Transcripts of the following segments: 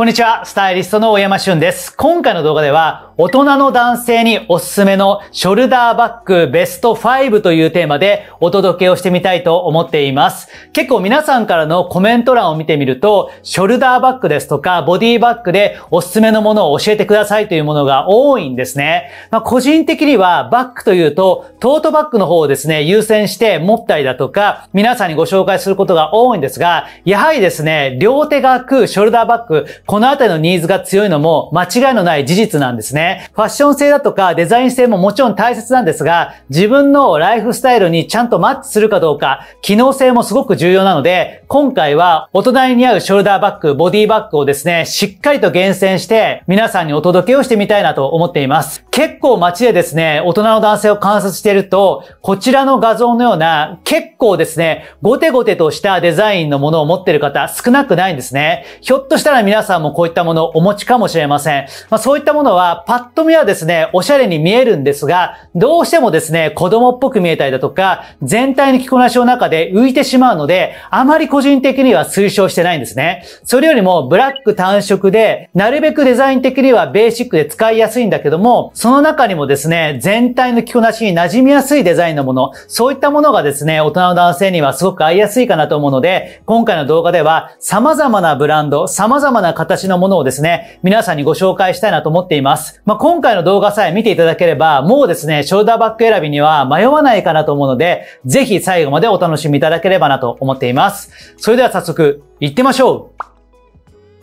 こんにちは、スタイリストの大山俊です。今回の動画では、大人の男性におすすめのショルダーバッグベスト5というテーマでお届けをしてみたいと思っています。結構皆さんからのコメント欄を見てみると、ショルダーバッグですとか、ボディバッグでおすすめのものを教えてくださいというものが多いんですね。まあ、個人的には、バッグというと、トートバッグの方をですね、優先して持ったりだとか、皆さんにご紹介することが多いんですが、やはりですね、両手が空くショルダーバッグ、このあたりのニーズが強いのも間違いのない事実なんですね。ファッション性だとかデザイン性ももちろん大切なんですが、自分のライフスタイルにちゃんとマッチするかどうか、機能性もすごく重要なので、今回は大人に似合うショルダーバッグ、ボディバッグをですね、しっかりと厳選して皆さんにお届けをしてみたいなと思っています。結構街でですね、大人の男性を観察していると、こちらの画像のような結構ですね、ゴテゴテとしたデザインのものを持っている方少なくないんですね。ひょっとしたら皆さんもこういったものをお持ちかもしれません。まあ、そういったものはパッと見はですね、おしゃれに見えるんですが、どうしてもですね、子供っぽく見えたりだとか、全体の着こなしの中で浮いてしまうので、あまり個人的には推奨してないんですね。それよりもブラック単色で、なるべくデザイン的にはベーシックで使いやすいんだけども、そその中にもですね、全体の着こなしに馴染みやすいデザインのもの、そういったものがですね、大人の男性にはすごく合いやすいかなと思うので、今回の動画では様々なブランド、様々な形のものをですね、皆さんにご紹介したいなと思っています。まあ、今回の動画さえ見ていただければ、もうですね、ショルダーバッグ選びには迷わないかなと思うので、ぜひ最後までお楽しみいただければなと思っています。それでは早速、行ってみましょう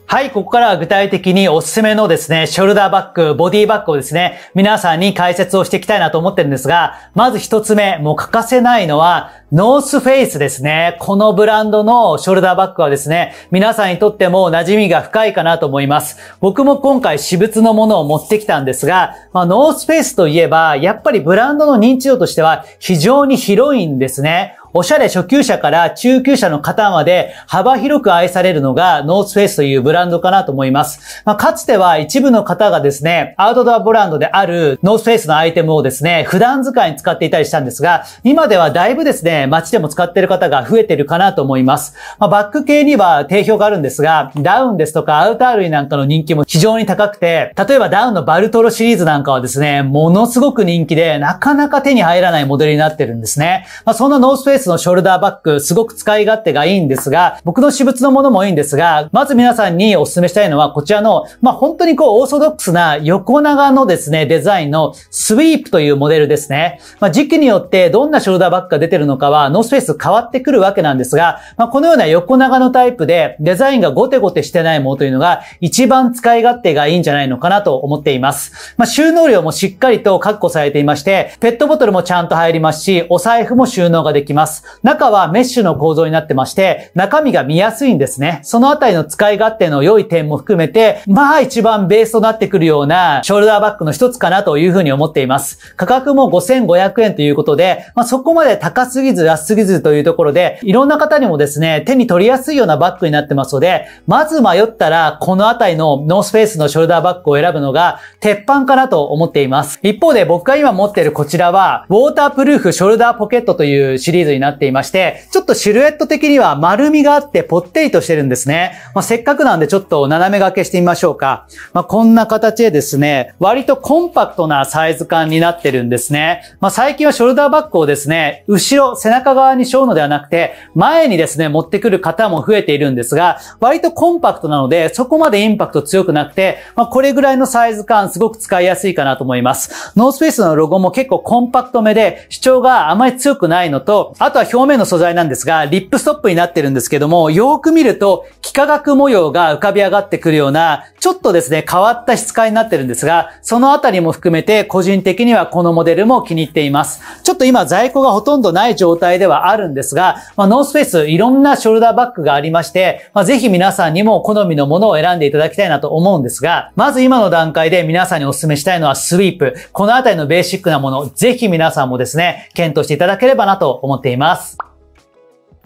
はい、ここからは具体的におすすめのですね、ショルダーバッグ、ボディバッグをですね、皆さんに解説をしていきたいなと思ってるんですが、まず一つ目、もう欠かせないのは、ノースフェイスですね。このブランドのショルダーバッグはですね、皆さんにとっても馴染みが深いかなと思います。僕も今回私物のものを持ってきたんですが、まあ、ノースフェイスといえば、やっぱりブランドの認知度としては非常に広いんですね。おしゃれ初級者から中級者の方まで幅広く愛されるのがノースフェイスというブランドかなと思います。まあ、かつては一部の方がですね、アウトドアブランドであるノースフェイスのアイテムをですね、普段使いに使っていたりしたんですが、今ではだいぶですね、街でも使っている方が増えてるかなと思います。まあ、バック系には定評があるんですが、ダウンですとかアウター類なんかの人気も非常に高くて、例えばダウンのバルトロシリーズなんかはですね、ものすごく人気で、なかなか手に入らないモデルになってるんですね。まあ、そんなノースフェイススのショルダーバッグ、すごく使い勝手がいいんですが、僕の私物のものもいいんですが、まず皆さんにお勧めしたいのは、こちらの、まあ、本当にこう、オーソドックスな横長のですね、デザインのスウィープというモデルですね。まあ、時期によってどんなショルダーバッグが出てるのかは、ノースペース変わってくるわけなんですが、まあ、このような横長のタイプで、デザインがゴテゴテしてないものというのが、一番使い勝手がいいんじゃないのかなと思っています。まあ、収納量もしっかりと確保されていまして、ペットボトルもちゃんと入りますし、お財布も収納ができます。ます。中はメッシュの構造になってまして、中身が見やすいんですね。そのあたりの使い勝手の良い点も含めて、まあ一番ベースとなってくるようなショルダーバッグの一つかなというふうに思っています。価格も5500円ということで、まあそこまで高すぎず安すぎずというところで、いろんな方にもですね、手に取りやすいようなバッグになってますので、まず迷ったら、このあたりのノースペースのショルダーバッグを選ぶのが、鉄板かなと思っています。一方で僕が今持っているこちらは、ウォータープルーフショルダーポケットというシリーズにになっていまして、ちょっとシルエット的には丸みがあってぽってりとしてるんですね。まあ、せっかくなんでちょっと斜め掛けしてみましょうか。まあ、こんな形でですね、割とコンパクトなサイズ感になってるんですね。まあ、最近はショルダーバッグをですね、後ろ、背中側に背負うのではなくて、前にですね、持ってくる方も増えているんですが、割とコンパクトなので、そこまでインパクト強くなくて、まあ、これぐらいのサイズ感、すごく使いやすいかなと思います。ノースペースのロゴも結構コンパクトめで、主張があまり強くないのと、あとは表面の素材なんですが、リップストップになってるんですけども、よーく見ると、幾何学模様が浮かび上がってくるような、ちょっとですね、変わった質感になってるんですが、そのあたりも含めて、個人的にはこのモデルも気に入っています。ちょっと今、在庫がほとんどない状態ではあるんですが、まあ、ノースフェイス、いろんなショルダーバッグがありまして、まあ、ぜひ皆さんにも好みのものを選んでいただきたいなと思うんですが、まず今の段階で皆さんにお勧めしたいのは、スィープ。このあたりのベーシックなもの、ぜひ皆さんもですね、検討していただければなと思っています。います。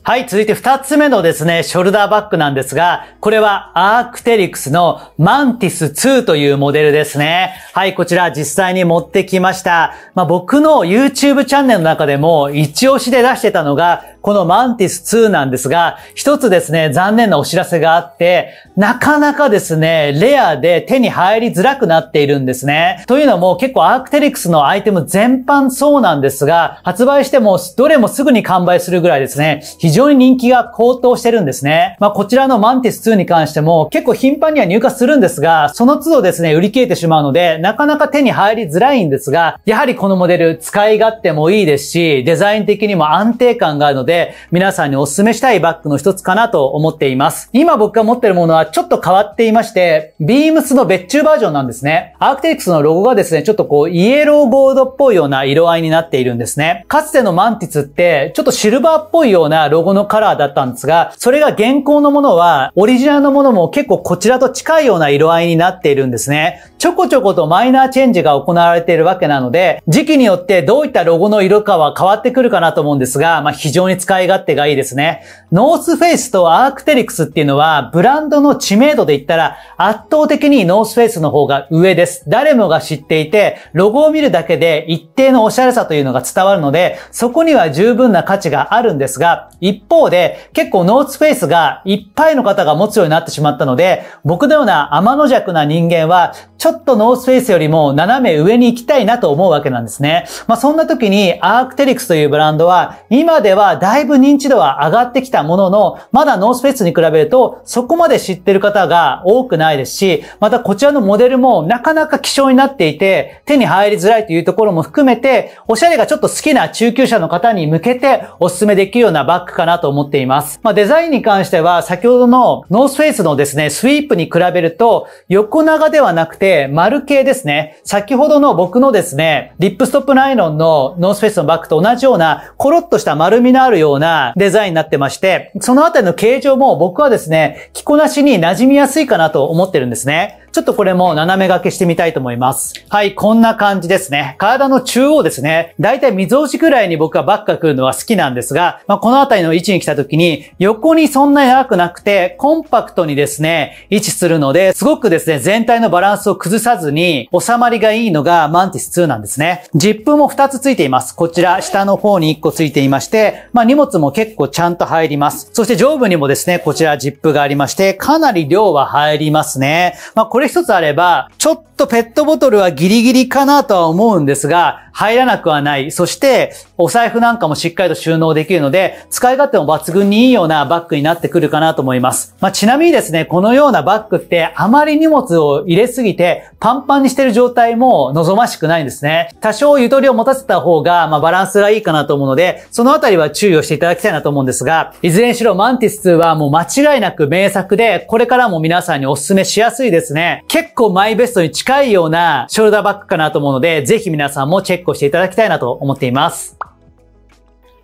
はい、続いて2つ目のですね、ショルダーバッグなんですが、これはアークテリクスのマンティス2というモデルですね。はい、こちら実際に持ってきました。まあ、僕の YouTube チャンネルの中でも一押しで出してたのが、このマンティス2なんですが、一つですね、残念なお知らせがあって、なかなかですね、レアで手に入りづらくなっているんですね。というのも結構アークテリクスのアイテム全般そうなんですが、発売してもどれもすぐに完売するぐらいですね、非非常に人気が高騰してるんですね。まあ、こちらのマンティス2に関しても結構頻繁には入荷するんですが、その都度ですね、売り切れてしまうので、なかなか手に入りづらいんですが、やはりこのモデル使い勝手もいいですし、デザイン的にも安定感があるので、皆さんにお勧めしたいバッグの一つかなと思っています。今僕が持ってるものはちょっと変わっていまして、ビームスの別注バージョンなんですね。アークテリクスのロゴがですね、ちょっとこう、イエローゴールドっぽいような色合いになっているんですね。かつてのマンティスって、ちょっとシルバーっぽいようなロゴこゴのカラーだったんですが、それが現行のものは、オリジナルのものも結構こちらと近いような色合いになっているんですね。ちょこちょことマイナーチェンジが行われているわけなので、時期によってどういったロゴの色かは変わってくるかなと思うんですが、まあ、非常に使い勝手がいいですね。ノースフェイスとアークテリクスっていうのは、ブランドの知名度で言ったら、圧倒的にノースフェイスの方が上です。誰もが知っていて、ロゴを見るだけで一定のおしゃれさというのが伝わるので、そこには十分な価値があるんですが、一方で、結構ノースフェイスがいっぱいの方が持つようになってしまったので、僕のような天の弱な人間は、ちっとノースフェイスよりも斜め上に行きたいなと思うわけなんですね。まあ、そんな時にアークテリクスというブランドは今ではだいぶ認知度は上がってきたものの、まだノースフェイスに比べるとそこまで知ってる方が多くないですし、またこちらのモデルもなかなか希少になっていて手に入りづらいというところも含めて、おしゃれがちょっと好きな中級者の方に向けてお勧めできるようなバッグかなと思っています。まあ、デザインに関しては先ほどのノースフェイスのですね、スイープに比べると横長ではなくてで、丸系ですね。先ほどの僕のですね、リップストップナイロンのノースフェイスのバッグと同じような、コロッとした丸みのあるようなデザインになってまして、そのあたりの形状も僕はですね、着こなしに馴染みやすいかなと思ってるんですね。ちょっとこれも斜め掛けしてみたいと思います。はい、こんな感じですね。体の中央ですね。だいたい水押しくらいに僕はバッカ来るのは好きなんですが、まあ、この辺りの位置に来た時に、横にそんなに長くなくて、コンパクトにですね、位置するので、すごくですね、全体のバランスを崩さずに、収まりがいいのがマンティス2なんですね。ジップも2つついています。こちら、下の方に1個ついていまして、まあ、荷物も結構ちゃんと入ります。そして上部にもですね、こちらジップがありまして、かなり量は入りますね。まあこれ一つあれば、ちょっとペットボトルはギリギリかなとは思うんですが、入らなくはない。そして、お財布なんかもしっかりと収納できるので、使い勝手も抜群にいいようなバッグになってくるかなと思います。まあ、ちなみにですね、このようなバッグって、あまり荷物を入れすぎて、パンパンにしてる状態も望ましくないんですね。多少ゆとりを持たせた方が、まあ、バランスがいいかなと思うので、そのあたりは注意をしていただきたいなと思うんですが、いずれにしろマンティス2はもう間違いなく名作で、これからも皆さんにお勧めしやすいですね。結構マイベストに近いようなショルダーバッグかなと思うので、ぜひ皆さんもチェックをしていただきたいなと思っています。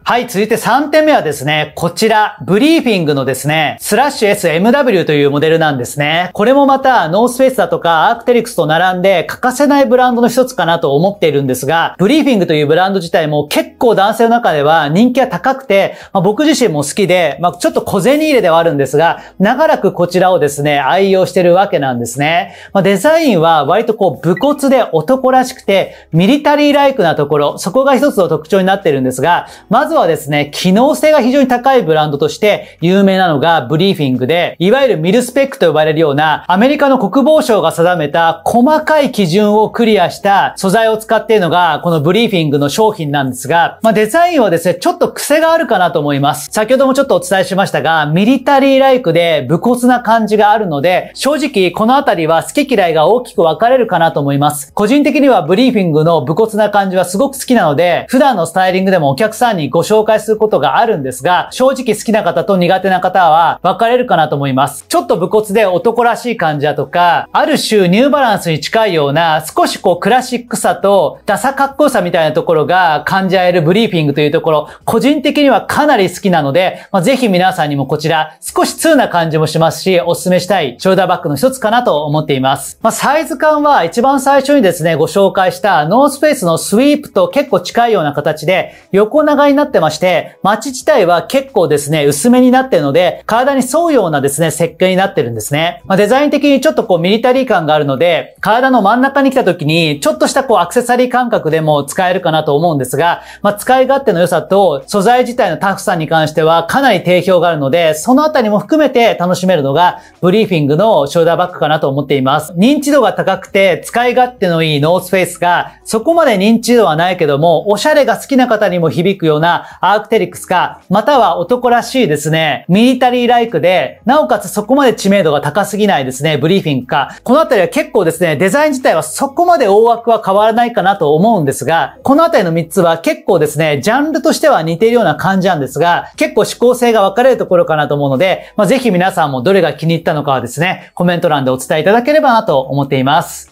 はい、続いて3点目はですね、こちら、ブリーフィングのですね、スラッシュ SMW というモデルなんですね。これもまた、ノースフェイスだとか、アークテリクスと並んで、欠かせないブランドの一つかなと思っているんですが、ブリーフィングというブランド自体も結構男性の中では人気が高くて、まあ、僕自身も好きで、まあ、ちょっと小銭入れではあるんですが、長らくこちらをですね、愛用してるわけなんですね。まあ、デザインは割とこう、武骨で男らしくて、ミリタリーライクなところ、そこが一つの特徴になってるんですが、まずはですね、機能性が非常に高いブランドとして有名なのがブリーフィングで、いわゆるミルスペックと呼ばれるようなアメリカの国防省が定めた細かい基準をクリアした素材を使っているのがこのブリーフィングの商品なんですが、まあ、デザインはですね、ちょっと癖があるかなと思います。先ほどもちょっとお伝えしましたが、ミリタリーライクで武骨な感じがあるので、正直このあたりは好き嫌いが大きく分かれるかなと思います。個人的にはブリーフィングの武骨な感じはすごく好きなので、普段のスタイリングでもお客さんにご紹介することがあるんですが、正直好きな方と苦手な方は分かれるかなと思います。ちょっと武骨で男らしい感じだとか、ある種ニューバランスに近いような、少しこうクラシックさとダサかっこよさみたいなところが感じ合えるブリーフィングというところ、個人的にはかなり好きなので、まあ、ぜひ皆さんにもこちら、少し通な感じもしますし、お勧めしたいショルダーバッグの一つかなと思っています。まあ、サイズ感は一番最初にですね、ご紹介したノースペースのスイープと結構近いような形で、横長になってってまして、街自体は結構ですね、薄めになってるので、体に沿うようなですね、設計になってるんですね。まあ、デザイン的にちょっとこうミリタリー感があるので、体の真ん中に来た時に、ちょっとしたこうアクセサリー感覚でも使えるかなと思うんですが、まあ、使い勝手の良さと、素材自体のタフさに関してはかなり定評があるので、そのあたりも含めて楽しめるのが、ブリーフィングのショルダーバッグかなと思っています。認知度が高くて、使い勝手のいいノースフェイスが、そこまで認知度はないけども、おしゃれが好きな方にも響くような、アークテリクスか、または男らしいですね、ミリタリーライクで、なおかつそこまで知名度が高すぎないですね、ブリーフィングか、このあたりは結構ですね、デザイン自体はそこまで大枠は変わらないかなと思うんですが、このあたりの3つは結構ですね、ジャンルとしては似ているような感じなんですが、結構指向性が分かれるところかなと思うので、まあ、ぜひ皆さんもどれが気に入ったのかはですね、コメント欄でお伝えいただければなと思っています。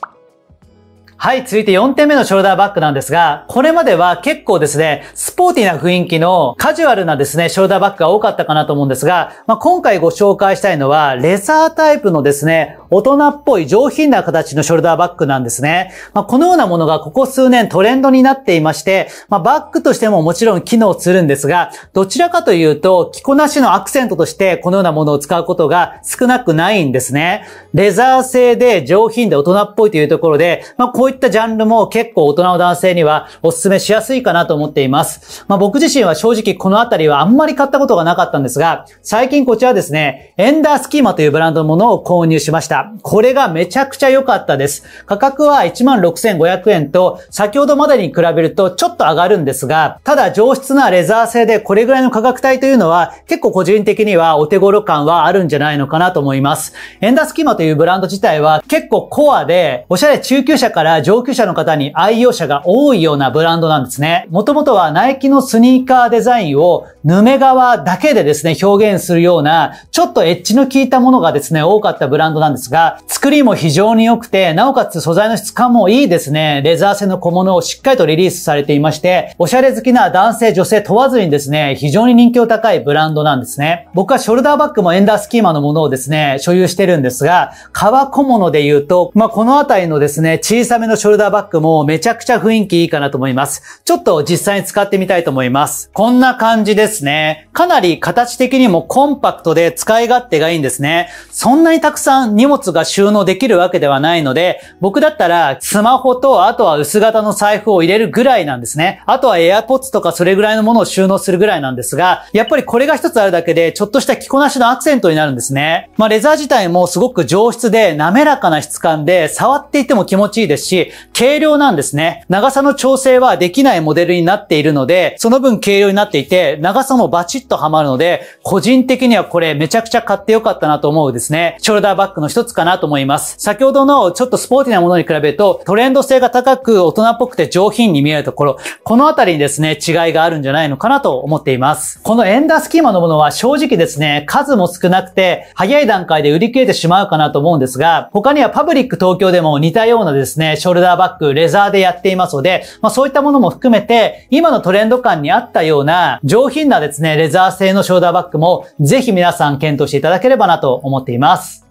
はい、続いて4点目のショルダーバッグなんですが、これまでは結構ですね、スポーティーな雰囲気のカジュアルなですね、ショルダーバッグが多かったかなと思うんですが、まあ、今回ご紹介したいのは、レザータイプのですね、大人っぽい上品な形のショルダーバッグなんですね。まあ、このようなものがここ数年トレンドになっていまして、まあ、バッグとしてももちろん機能するんですが、どちらかというと、着こなしのアクセントとしてこのようなものを使うことが少なくないんですね。レザー製で上品で大人っぽいというところで、まあ、こういったジャンルも結構大人の男性にはお勧めしやすいかなと思っています。まあ、僕自身は正直このあたりはあんまり買ったことがなかったんですが、最近こちらですね、エンダースキーマというブランドのものを購入しました。これがめちゃくちゃ良かったです。価格は16,500円と、先ほどまでに比べるとちょっと上がるんですが、ただ上質なレザー製でこれぐらいの価格帯というのは、結構個人的にはお手頃感はあるんじゃないのかなと思います。エンダスキマというブランド自体は結構コアで、おしゃれ中級者から上級者の方に愛用者が多いようなブランドなんですね。もともとはナイキのスニーカーデザインをヌメ側だけでですね、表現するような、ちょっとエッジの効いたものがですね、多かったブランドなんですですが、作りも非常に良くて、なおかつ素材の質感もいいですね。レザー製の小物をしっかりとリリースされていまして、おしゃれ好きな男性、女性問わずにですね、非常に人気を高いブランドなんですね。僕はショルダーバッグもエンダースキーマのものをですね、所有してるんですが、革小物で言うと、まあ、このあたりのですね、小さめのショルダーバッグもめちゃくちゃ雰囲気いいかなと思います。ちょっと実際に使ってみたいと思います。こんな感じですね。かなり形的にもコンパクトで使い勝手がいいんですね。そんなにたくさん荷物物が収納できるわけではないので、僕だったらスマホとあとは薄型の財布を入れるぐらいなんですね。あとは AirPods とかそれぐらいのものを収納するぐらいなんですが、やっぱりこれが一つあるだけで、ちょっとした着こなしのアクセントになるんですね。まあレザー自体もすごく上質で滑らかな質感で、触っていても気持ちいいですし、軽量なんですね。長さの調整はできないモデルになっているので、その分軽量になっていて、長さもバチッとはまるので、個人的にはこれめちゃくちゃ買ってよかったなと思うですね。ショルダーバッグの一つかなと思います。先ほどのちょっとスポーティなものに比べると、トレンド性が高く大人っぽくて上品に見えるところ、このあたりにですね、違いがあるんじゃないのかなと思っています。このエンダースキーマのものは正直ですね、数も少なくて、早い段階で売り切れてしまうかなと思うんですが、他にはパブリック東京でも似たようなですね、ショルダーバッグ、レザーでやっていますので、まあそういったものも含めて、今のトレンド感に合ったような上品なですね、レザー製のショルダーバッグも、ぜひ皆さん検討していただければなと思っています。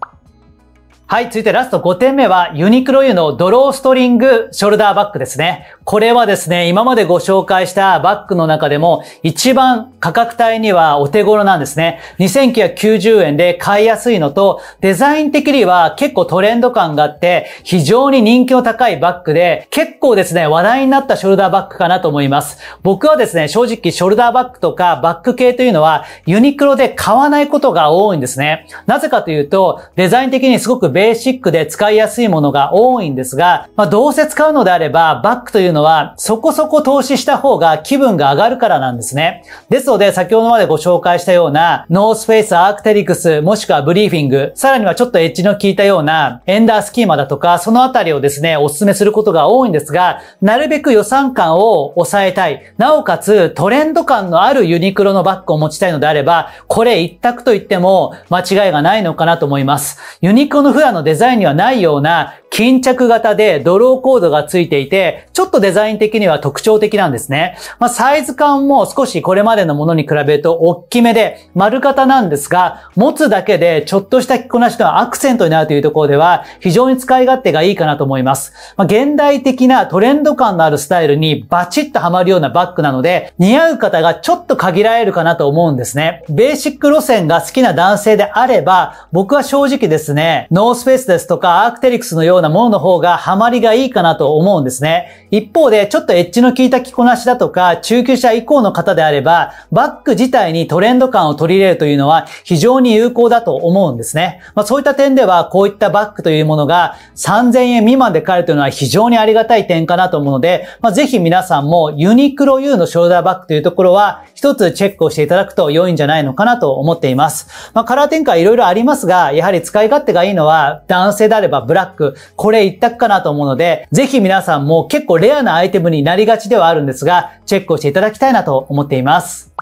はい、続いてラスト5点目は、ユニクロ U のドローストリングショルダーバッグですね。これはですね、今までご紹介したバッグの中でも、一番価格帯にはお手頃なんですね。2990円で買いやすいのと、デザイン的には結構トレンド感があって、非常に人気の高いバッグで、結構ですね、話題になったショルダーバッグかなと思います。僕はですね、正直ショルダーバッグとかバッグ系というのは、ユニクロで買わないことが多いんですね。なぜかというと、デザイン的にすごくベーシックで使いやすいものが多いんですが、まあ、どうせ使うのであれば、バッグというのはそこそこ投資した方が気分が上がるからなんですね。ですので、先ほどまでご紹介したような、ノースフェイスアークテリクス、もしくはブリーフィング、さらにはちょっとエッジの効いたような、エンダースキーマだとか、そのあたりをですね、お勧めすることが多いんですが、なるべく予算感を抑えたい。なおかつ、トレンド感のあるユニクロのバッグを持ちたいのであれば、これ一択と言っても間違いがないのかなと思います。ユニクロの普ラのデザインにはないような巾着型でドローコードがついていて、ちょっとデザイン的には特徴的なんですね。まあ、サイズ感も少しこれまでのものに比べると大きめで丸型なんですが、持つだけでちょっとした着こなしのアクセントになるというところでは非常に使い勝手がいいかなと思います。まあ、現代的なトレンド感のあるスタイルにバチッとはまるようなバッグなので、似合う方がちょっと限られるかなと思うんですね。ベーシック路線が好きな男性であれば、僕は正直ですね、ノースペースですとかアークテリクスのようなものの方がハマりがいいかなと思うんですね。一方で、ちょっとエッジの効いた着こなしだとか、中級者以降の方であれば、バッグ自体にトレンド感を取り入れるというのは非常に有効だと思うんですね。まあそういった点では、こういったバッグというものが3000円未満で買えるというのは非常にありがたい点かなと思うので、まあぜひ皆さんもユニクロ U のショルダーバッグというところは、一つチェックをしていただくと良いんじゃないのかなと思っています。まあカラー展開いろいろありますが、やはり使い勝手がいいのは、男性であればブラック、これ一択かなと思うので、ぜひ皆さんも結構レアなアイテムになりがちではあるんですが、チェックをしていただきたいなと思っています。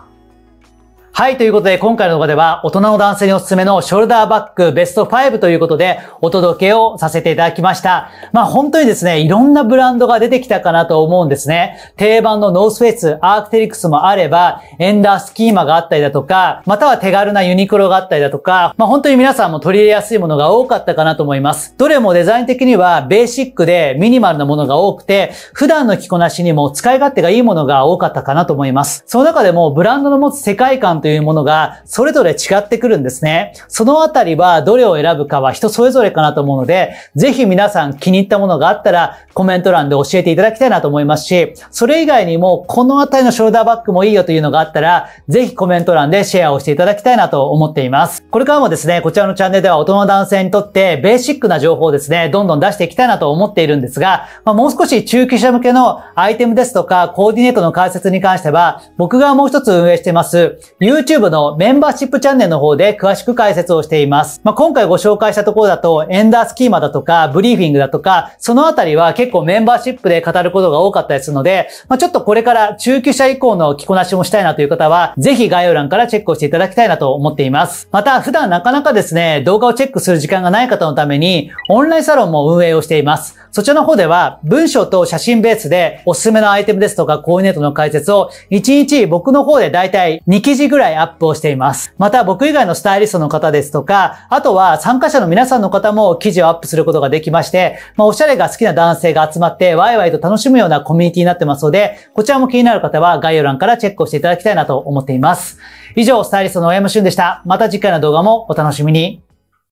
はい、ということで今回の動画では大人の男性におすすめのショルダーバッグベスト5ということでお届けをさせていただきました。まあ本当にですね、いろんなブランドが出てきたかなと思うんですね。定番のノースフェイス、アークテリクスもあれば、エンダースキーマがあったりだとか、または手軽なユニクロがあったりだとか、まあ本当に皆さんも取り入れやすいものが多かったかなと思います。どれもデザイン的にはベーシックでミニマルなものが多くて、普段の着こなしにも使い勝手がいいものが多かったかなと思います。その中でもブランドの持つ世界観というものがそれぞれ違ってくるんですね。そのあたりはどれを選ぶかは人それぞれかなと思うので、ぜひ皆さん気に入ったものがあったらコメント欄で教えていただきたいなと思いますし、それ以外にもこのあたりのショルダーバッグもいいよというのがあったら、ぜひコメント欄でシェアをしていただきたいなと思っています。これからもですね、こちらのチャンネルでは大人の男性にとってベーシックな情報をですね、どんどん出していきたいなと思っているんですが、まあ、もう少し中級者向けのアイテムですとかコーディネートの解説に関しては、僕がもう一つ運営しています、YouTube のメンバーシップチャンネルの方で詳しく解説をしています。まあ、今回ご紹介したところだと、エンダースキーマだとか、ブリーフィングだとか、そのあたりは結構メンバーシップで語ることが多かったりするので、まあ、ちょっとこれから中級者以降の着こなしもしたいなという方は、ぜひ概要欄からチェックをしていただきたいなと思っています。また、普段なかなかですね、動画をチェックする時間がない方のために、オンラインサロンも運営をしています。そちらの方では文章と写真ベースでおすすめのアイテムですとかコーディネートの解説を1日僕の方でだいたい2記事ぐらいアップをしています。また僕以外のスタイリストの方ですとか、あとは参加者の皆さんの方も記事をアップすることができまして、まあ、おしゃれが好きな男性が集まってワイワイと楽しむようなコミュニティになってますので、こちらも気になる方は概要欄からチェックをしていただきたいなと思っています。以上、スタイリストの大山俊でした。また次回の動画もお楽しみに。